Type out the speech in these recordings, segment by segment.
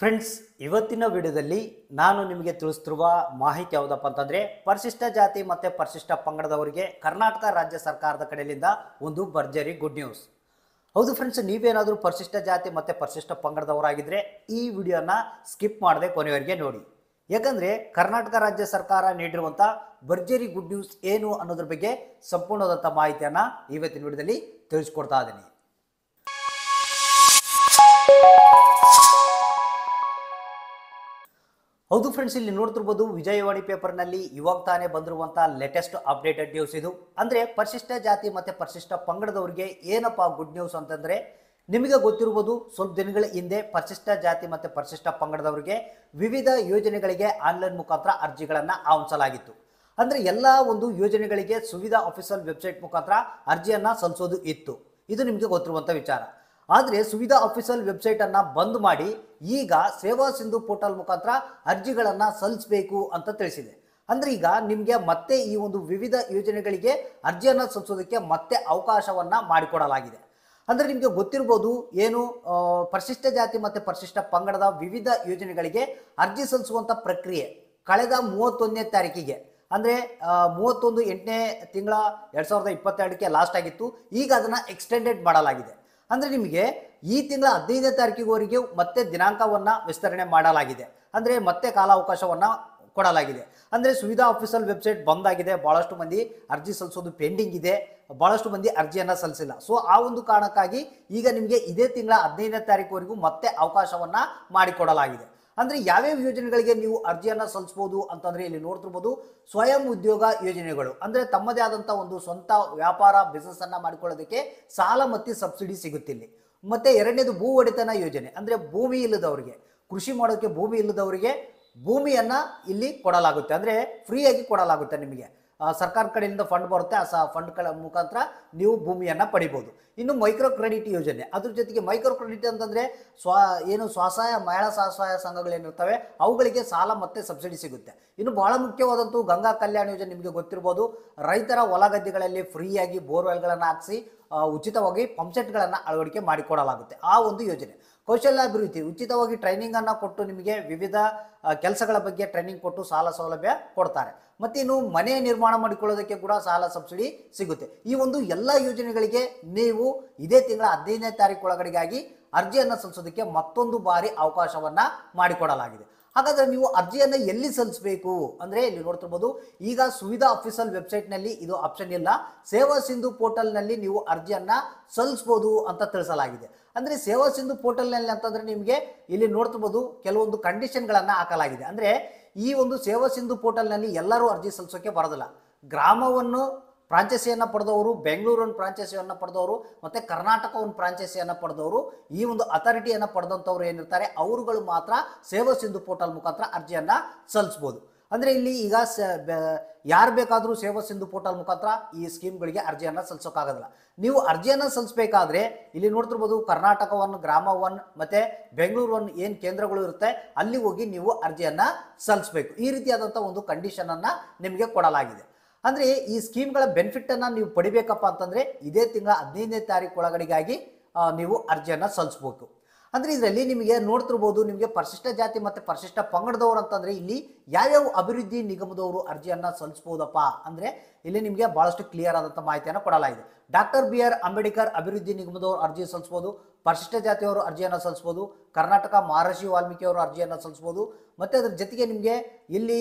friends ಇವತ್ತಿನ ವಿಡಿಯೋದಲ್ಲಿ ನಾನು ನಿಮಗೆ ತಿಳಿಸ್ತಿರುವ ಮಾಹಿತಿ ಯಾವುದಪ್ಪ ಅಂತಂದರೆ ಪರಿಶಿಷ್ಟ ಜಾತಿ ಮತ್ತು ಪರಿಶಿಷ್ಟ ಪಂಗಡದವರಿಗೆ ಕರ್ನಾಟಕ ರಾಜ್ಯ ಸರ್ಕಾರದ ಕಡೆಯಿಂದ ಒಂದು ಭರ್ಜರಿ ಗುಡ್ ನ್ಯೂಸ್ ಹೌದು ಫ್ರೆಂಡ್ಸ್ ನೀವೇನಾದರೂ ಪರಿಶಿಷ್ಟ ಜಾತಿ ಮತ್ತು ಪರಿಶಿಷ್ಟ ಪಂಗಡದವರಾಗಿದ್ದರೆ ಈ ವಿಡಿಯೋನ ಸ್ಕಿಪ್ ಮಾಡದೆ ಕೊನೆಯವರಿಗೆ ನೋಡಿ ಯಾಕಂದರೆ ಕರ್ನಾಟಕ ರಾಜ್ಯ ಸರ್ಕಾರ ನೀಡಿರುವಂಥ ಭರ್ಜರಿ ಗುಡ್ ನ್ಯೂಸ್ ಏನು ಅನ್ನೋದ್ರ ಬಗ್ಗೆ ಸಂಪೂರ್ಣವಾದಂಥ ಮಾಹಿತಿಯನ್ನು ಇವತ್ತಿನ ವಿಡಿಯೋದಲ್ಲಿ ತಿಳಿಸ್ಕೊಡ್ತಾ ಇದ್ದೀನಿ ಹೌದು ಫ್ರೆಂಡ್ಸ್ ಇಲ್ಲಿ ನೋಡ್ತಿರ್ಬೋದು ವಿಜಯವಾಣಿ ಪೇಪರ್ನಲ್ಲಿ ಇವಾಗ ತಾನೇ ಬಂದಿರುವಂತಹ ಲೇಟೆಸ್ಟ್ ಅಪ್ಡೇಟೆಡ್ ನ್ಯೂಸ್ ಇದು ಅಂದ್ರೆ ಪರಿಶಿಷ್ಟ ಜಾತಿ ಮತ್ತೆ ಪರಿಶಿಷ್ಟ ಪಂಗಡದವರಿಗೆ ಏನಪ್ಪ ಗುಡ್ ನ್ಯೂಸ್ ಅಂತಂದ್ರೆ ನಿಮಗೆ ಗೊತ್ತಿರ್ಬೋದು ಸ್ವಲ್ಪ ದಿನಗಳ ಹಿಂದೆ ಪರಿಶಿಷ್ಟ ಜಾತಿ ಮತ್ತೆ ಪರಿಶಿಷ್ಟ ಪಂಗಡದವರಿಗೆ ವಿವಿಧ ಯೋಜನೆಗಳಿಗೆ ಆನ್ಲೈನ್ ಮುಖಾಂತರ ಅರ್ಜಿಗಳನ್ನು ಆಹ್ವಾನಿಸಲಾಗಿತ್ತು ಅಂದ್ರೆ ಎಲ್ಲಾ ಒಂದು ಯೋಜನೆಗಳಿಗೆ ಸುವಿಧಾ ಆಫೀಸಲ್ ವೆಬ್ಸೈಟ್ ಮುಖಾಂತರ ಅರ್ಜಿಯನ್ನು ಸಲ್ಲಿಸೋದು ಇತ್ತು ಇದು ನಿಮಗೆ ಗೊತ್ತಿರುವಂಥ ವಿಚಾರ ಆದರೆ ಸುವಿಧಾ ಅಫಿಷಿಯಲ್ ವೆಬ್ಸೈಟನ್ನು ಬಂದ್ ಮಾಡಿ ಈಗ ಸೇವಾ ಸಿಂಧು ಪೋರ್ಟಲ್ ಮುಖಾಂತರ ಅರ್ಜಿಗಳನ್ನು ಸಲ್ಲಿಸಬೇಕು ಅಂತ ತಿಳಿಸಿದೆ ಅಂದರೆ ಈಗ ನಿಮಗೆ ಮತ್ತೆ ಈ ಒಂದು ವಿವಿಧ ಯೋಜನೆಗಳಿಗೆ ಅರ್ಜಿಯನ್ನು ಸಲ್ಲಿಸೋದಕ್ಕೆ ಮತ್ತೆ ಅವಕಾಶವನ್ನು ಮಾಡಿಕೊಡಲಾಗಿದೆ ಅಂದರೆ ನಿಮಗೆ ಗೊತ್ತಿರ್ಬೋದು ಏನು ಪರಿಶಿಷ್ಟ ಜಾತಿ ಮತ್ತು ಪರಿಶಿಷ್ಟ ಪಂಗಡದ ವಿವಿಧ ಯೋಜನೆಗಳಿಗೆ ಅರ್ಜಿ ಸಲ್ಲಿಸುವಂಥ ಪ್ರಕ್ರಿಯೆ ಕಳೆದ ಮೂವತ್ತೊಂದನೇ ತಾರೀಕಿಗೆ ಅಂದರೆ ಮೂವತ್ತೊಂದು ಎಂಟನೇ ತಿಂಗಳ ಎರಡು ಸಾವಿರದ ಇಪ್ಪತ್ತೆರಡಕ್ಕೆ ಲಾಸ್ಟ್ ಆಗಿತ್ತು ಈಗ ಅದನ್ನು ಎಕ್ಸ್ಟೆಂಡೆಡ್ ಮಾಡಲಾಗಿದೆ ಅಂದರೆ ನಿಮಗೆ ಈ ತಿಂಗಳ ಹದಿನೈದನೇ ತಾರೀಕಿಗೆವರೆಗೆ ಮತ್ತೆ ದಿನಾಂಕವನ್ನು ವಿಸ್ತರಣೆ ಮಾಡಲಾಗಿದೆ ಅಂದರೆ ಮತ್ತೆ ಕಾಲಾವಕಾಶವನ್ನ ಕೊಡಲಾಗಿದೆ ಅಂದರೆ ಸುವಿಧಾ ಆಫೀಸಲ್ ವೆಬ್ಸೈಟ್ ಬಂದ್ ಆಗಿದೆ ಭಾಳಷ್ಟು ಮಂದಿ ಅರ್ಜಿ ಸಲ್ಲಿಸೋದು ಪೆಂಡಿಂಗ್ ಇದೆ ಭಾಳಷ್ಟು ಮಂದಿ ಅರ್ಜಿಯನ್ನು ಸಲ್ಲಿಸಿಲ್ಲ ಸೊ ಆ ಒಂದು ಕಾರಣಕ್ಕಾಗಿ ಈಗ ನಿಮಗೆ ಇದೇ ತಿಂಗಳ ಹದಿನೈದನೇ ತಾರೀಕುವರೆಗೂ ಮತ್ತೆ ಅವಕಾಶವನ್ನು ಮಾಡಿಕೊಡಲಾಗಿದೆ ಅಂದ್ರೆ ಯಾವ್ಯಾವ ಯೋಜನೆಗಳಿಗೆ ನೀವು ಅರ್ಜಿಯನ್ನು ಸಲ್ಲಿಸಬಹುದು ಅಂತಂದ್ರೆ ಇಲ್ಲಿ ನೋಡ್ತಿರ್ಬೋದು ಸ್ವಯಂ ಉದ್ಯೋಗ ಯೋಜನೆಗಳು ಅಂದ್ರೆ ತಮ್ಮದೇ ಆದಂಥ ಒಂದು ಸ್ವಂತ ವ್ಯಾಪಾರ ಅನ್ನ ಮಾಡಿಕೊಳ್ಳೋದಕ್ಕೆ ಸಾಲ ಮತ್ತು ಸಬ್ಸಿಡಿ ಸಿಗುತ್ತಿಲ್ಲ ಮತ್ತೆ ಎರಡನೇದು ಭೂ ಒಡೆತನ ಯೋಜನೆ ಅಂದ್ರೆ ಭೂಮಿ ಇಲ್ಲದವರಿಗೆ ಕೃಷಿ ಮಾಡೋಕ್ಕೆ ಭೂಮಿ ಇಲ್ಲದವರಿಗೆ ಭೂಮಿಯನ್ನು ಇಲ್ಲಿ ಕೊಡಲಾಗುತ್ತೆ ಅಂದರೆ ಫ್ರೀಯಾಗಿ ಕೊಡಲಾಗುತ್ತೆ ನಿಮಗೆ ಸರ್ಕಾರ ಕಡೆಯಿಂದ ಫಂಡ್ ಬರುತ್ತೆ ಆ ಫಂಡ್ಗಳ ಮುಖಾಂತರ ನೀವು ಭೂಮಿಯನ್ನು ಪಡಿಬಹುದು ಇನ್ನು ಮೈಕ್ರೋ ಕ್ರೆಡಿಟ್ ಯೋಜನೆ ಅದ್ರ ಜೊತೆಗೆ ಮೈಕ್ರೋ ಕ್ರೆಡಿಟ್ ಅಂತಂದ್ರೆ ಸ್ವ ಏನು ಸ್ವಸಹಾಯ ಮಹಿಳಾ ಸ್ವಸಹಾಯ ಸಂಘಗಳೇನಿರ್ತವೆ ಅವುಗಳಿಗೆ ಸಾಲ ಮತ್ತೆ ಸಬ್ಸಿಡಿ ಸಿಗುತ್ತೆ ಇನ್ನು ಬಹಳ ಮುಖ್ಯವಾದಂತಹ ಗಂಗಾ ಕಲ್ಯಾಣ ಯೋಜನೆ ನಿಮಗೆ ಗೊತ್ತಿರ್ಬೋದು ರೈತರ ಹೊಲ ಗದ್ದೆಗಳಲ್ಲಿ ಫ್ರೀಯಾಗಿ ಬೋರ್ವೆಲ್ಗಳನ್ನು ಹಾಕಿಸಿ ಉಚಿತವಾಗಿ ಪಂಪ್ಸೆಟ್ಗಳನ್ನು ಅಳವಡಿಕೆ ಮಾಡಿಕೊಡಲಾಗುತ್ತೆ ಆ ಒಂದು ಯೋಜನೆ ಕೌಶಲ್ಯಾಭಿವೃದ್ಧಿ ಉಚಿತವಾಗಿ ಟ್ರೈನಿಂಗ್ ಟ್ರೈನಿಂಗನ್ನು ಕೊಟ್ಟು ನಿಮಗೆ ವಿವಿಧ ಕೆಲಸಗಳ ಬಗ್ಗೆ ಟ್ರೈನಿಂಗ್ ಕೊಟ್ಟು ಸಾಲ ಸೌಲಭ್ಯ ಕೊಡ್ತಾರೆ ಮತ್ತು ಇನ್ನು ಮನೆ ನಿರ್ಮಾಣ ಮಾಡಿಕೊಳ್ಳೋದಕ್ಕೆ ಕೂಡ ಸಾಲ ಸಬ್ಸಿಡಿ ಸಿಗುತ್ತೆ ಈ ಒಂದು ಎಲ್ಲ ಯೋಜನೆಗಳಿಗೆ ನೀವು ಇದೇ ತಿಂಗಳ ಹದಿನೈದನೇ ತಾರೀಕು ಒಳಗಡೆಗಾಗಿ ಅರ್ಜಿಯನ್ನು ಸಲ್ಲಿಸೋದಕ್ಕೆ ಮತ್ತೊಂದು ಬಾರಿ ಅವಕಾಶವನ್ನು ಮಾಡಿಕೊಡಲಾಗಿದೆ ಹಾಗಾದರೆ ನೀವು ಅರ್ಜಿಯನ್ನು ಎಲ್ಲಿ ಸಲ್ಲಿಸಬೇಕು ಅಂದರೆ ಇಲ್ಲಿ ನೋಡ್ತಿರ್ಬೋದು ಈಗ ಸುವಿಧಾ ವೆಬ್ಸೈಟ್ ವೆಬ್ಸೈಟ್ನಲ್ಲಿ ಇದು ಆಪ್ಷನ್ ಇಲ್ಲ ಸೇವಾ ಸಿಂಧು ಪೋರ್ಟಲ್ನಲ್ಲಿ ನೀವು ಅರ್ಜಿಯನ್ನು ಸಲ್ಲಿಸ್ಬೋದು ಅಂತ ತಿಳಿಸಲಾಗಿದೆ ಅಂದರೆ ಸೇವಾ ಸಿಂಧು ಪೋರ್ಟಲ್ನಲ್ಲಿ ಅಂತಂದರೆ ನಿಮಗೆ ಇಲ್ಲಿ ನೋಡ್ತಿರ್ಬೋದು ಕೆಲವೊಂದು ಕಂಡೀಷನ್ಗಳನ್ನು ಹಾಕಲಾಗಿದೆ ಅಂದರೆ ಈ ಒಂದು ಸೇವಾ ಸಿಂಧು ಪೋರ್ಟಲ್ನಲ್ಲಿ ಎಲ್ಲರೂ ಅರ್ಜಿ ಸಲ್ಲಿಸೋಕೆ ಬರೋದಿಲ್ಲ ಗ್ರಾಮವನ್ನು ಫ್ರಾಂಚೈಸಿಯನ್ನು ಪಡೆದವರು ಬೆಂಗಳೂರು ಒಂದು ಫ್ರಾಂಚೈಸಿಯನ್ನು ಪಡೆದವರು ಮತ್ತು ಕರ್ನಾಟಕ ಒಂದು ಫ್ರಾಂಚೈಸಿಯನ್ನು ಪಡೆದವರು ಈ ಒಂದು ಅಥಾರಿಟಿಯನ್ನು ಪಡೆದಂಥವ್ರು ಏನಿರ್ತಾರೆ ಅವರುಗಳು ಮಾತ್ರ ಸೇವಾ ಸಿಂಧು ಪೋರ್ಟಲ್ ಮುಖಾಂತರ ಅರ್ಜಿಯನ್ನು ಸಲ್ಲಿಸ್ಬೋದು ಅಂದರೆ ಇಲ್ಲಿ ಈಗ ಸ ಯಾರು ಬೇಕಾದರೂ ಸೇವಾ ಸಿಂಧು ಪೋರ್ಟಲ್ ಮುಖಾಂತರ ಈ ಸ್ಕೀಮ್ಗಳಿಗೆ ಅರ್ಜಿಯನ್ನು ಸಲ್ಲಿಸೋಕ್ಕಾಗೋದಿಲ್ಲ ನೀವು ಅರ್ಜಿಯನ್ನು ಸಲ್ಲಿಸಬೇಕಾದ್ರೆ ಇಲ್ಲಿ ನೋಡ್ತಿರ್ಬೋದು ಕರ್ನಾಟಕ ಒನ್ ಗ್ರಾಮ ಒನ್ ಮತ್ತು ಬೆಂಗಳೂರು ಒನ್ ಏನು ಕೇಂದ್ರಗಳು ಇರುತ್ತೆ ಅಲ್ಲಿ ಹೋಗಿ ನೀವು ಅರ್ಜಿಯನ್ನು ಸಲ್ಲಿಸಬೇಕು ಈ ರೀತಿಯಾದಂಥ ಒಂದು ಕಂಡೀಷನನ್ನು ನಿಮಗೆ ಕೊಡಲಾಗಿದೆ ಅಂದ್ರೆ ಈ ಸ್ಕೀಮ್ಗಳ ಅನ್ನ ನೀವು ಪಡಿಬೇಕಪ್ಪ ಅಂತಂದ್ರೆ ಇದೇ ತಿಂಗಳ ಹದಿನೈದನೇ ತಾರೀಕು ಒಳಗಡೆಗಾಗಿ ನೀವು ಅರ್ಜಿಯನ್ನು ಸಲ್ಲಿಸಬೇಕು ಅಂದ್ರೆ ಇದರಲ್ಲಿ ನಿಮಗೆ ನೋಡ್ತಿರ್ಬೋದು ನಿಮಗೆ ಪರಿಶಿಷ್ಟ ಜಾತಿ ಮತ್ತೆ ಪರಿಶಿಷ್ಟ ಪಂಗಡದವರು ಅಂತಂದ್ರೆ ಇಲ್ಲಿ ಯಾವ್ಯಾವ ಅಭಿವೃದ್ಧಿ ನಿಗಮದವರು ಅರ್ಜಿಯನ್ನು ಸಲ್ಲಿಸಬಹುದಪ್ಪ ಅಂದ್ರೆ ಇಲ್ಲಿ ನಿಮಗೆ ಬಹಳಷ್ಟು ಕ್ಲಿಯರ್ ಆದಂಥ ಮಾಹಿತಿಯನ್ನು ಕೊಡಲಾಗಿದೆ ಡಾಕ್ಟರ್ ಬಿ ಆರ್ ಅಂಬೇಡ್ಕರ್ ಅಭಿವೃದ್ಧಿ ನಿಗಮದವರು ಅರ್ಜಿ ಸಲ್ಲಿಸಬಹುದು ಪರಿಶಿಷ್ಟ ಜಾತಿಯವರು ಅರ್ಜಿಯನ್ನು ಸಲ್ಲಿಸ್ಬೋದು ಕರ್ನಾಟಕ ಮಹರ್ಷಿ ವಾಲ್ಮೀಕಿಯವರು ಅರ್ಜಿಯನ್ನು ಸಲ್ಲಿಸ್ಬೋದು ಮತ್ತು ಅದರ ಜೊತೆಗೆ ನಿಮಗೆ ಇಲ್ಲಿ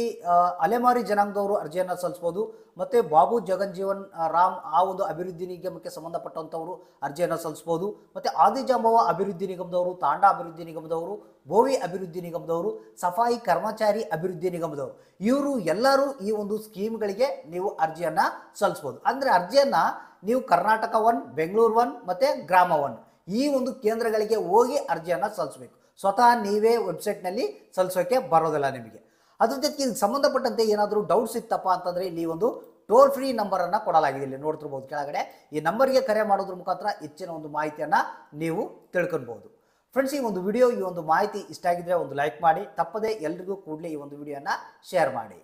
ಅಲೆಮಾರಿ ಜನಾಂಗದವರು ಅರ್ಜಿಯನ್ನು ಸಲ್ಲಿಸ್ಬೋದು ಮತ್ತು ಬಾಬು ಜಗನ್ಜೀವನ್ ರಾಮ್ ಆ ಒಂದು ಅಭಿವೃದ್ಧಿ ನಿಗಮಕ್ಕೆ ಸಂಬಂಧಪಟ್ಟಂಥವರು ಅರ್ಜಿಯನ್ನು ಸಲ್ಲಿಸ್ಬೋದು ಮತ್ತು ಆದಿಜಾಂಬವ ಅಭಿವೃದ್ಧಿ ನಿಗಮದವರು ತಾಂಡ ಅಭಿವೃದ್ಧಿ ನಿಗಮದವರು ಭೋವಿ ಅಭಿವೃದ್ಧಿ ನಿಗಮದವರು ಸಫಾಯಿ ಕರ್ಮಚಾರಿ ಅಭಿವೃದ್ಧಿ ನಿಗಮದವರು ಇವರು ಎಲ್ಲರೂ ಈ ಒಂದು ಸ್ಕೀಮ್ಗಳಿಗೆ ನೀವು ಅರ್ಜಿಯನ್ನು ಸಲ್ಲಿಸ್ಬೋದು ಅಂದರೆ ಅರ್ಜಿಯನ್ನು ನೀವು ಕರ್ನಾಟಕ ಒನ್ ಬೆಂಗಳೂರು ಒನ್ ಮತ್ತು ಗ್ರಾಮ ಒನ್ ಈ ಒಂದು ಕೇಂದ್ರಗಳಿಗೆ ಹೋಗಿ ಅರ್ಜಿಯನ್ನು ಸಲ್ಲಿಸಬೇಕು ಸ್ವತಃ ನೀವೇ ವೆಬ್ಸೈಟ್ನಲ್ಲಿ ಸಲ್ಲಿಸೋಕೆ ಬರೋದಿಲ್ಲ ನಿಮಗೆ ಅದ್ರ ಜೊತೆಗೆ ಸಂಬಂಧಪಟ್ಟಂತೆ ಏನಾದರೂ ಡೌಟ್ಸ್ ಇತ್ತಪ್ಪ ಅಂತಂದರೆ ಇಲ್ಲಿ ಒಂದು ಟೋಲ್ ಫ್ರೀ ನಂಬರನ್ನು ಕೊಡಲಾಗಿದೆ ಇಲ್ಲಿ ನೋಡ್ತಿರ್ಬೋದು ಕೆಳಗಡೆ ಈ ನಂಬರ್ಗೆ ಕರೆ ಮಾಡೋದ್ರ ಮುಖಾಂತರ ಹೆಚ್ಚಿನ ಒಂದು ಮಾಹಿತಿಯನ್ನು ನೀವು ತಿಳ್ಕೊಬಹುದು ಫ್ರೆಂಡ್ಸ್ ಈ ಒಂದು ವಿಡಿಯೋ ಈ ಒಂದು ಮಾಹಿತಿ ಇಷ್ಟ ಆಗಿದ್ರೆ ಒಂದು ಲೈಕ್ ಮಾಡಿ ತಪ್ಪದೇ ಎಲ್ರಿಗೂ ಕೂಡಲೇ ಈ ಒಂದು ವಿಡಿಯೋನ ಶೇರ್ ಮಾಡಿ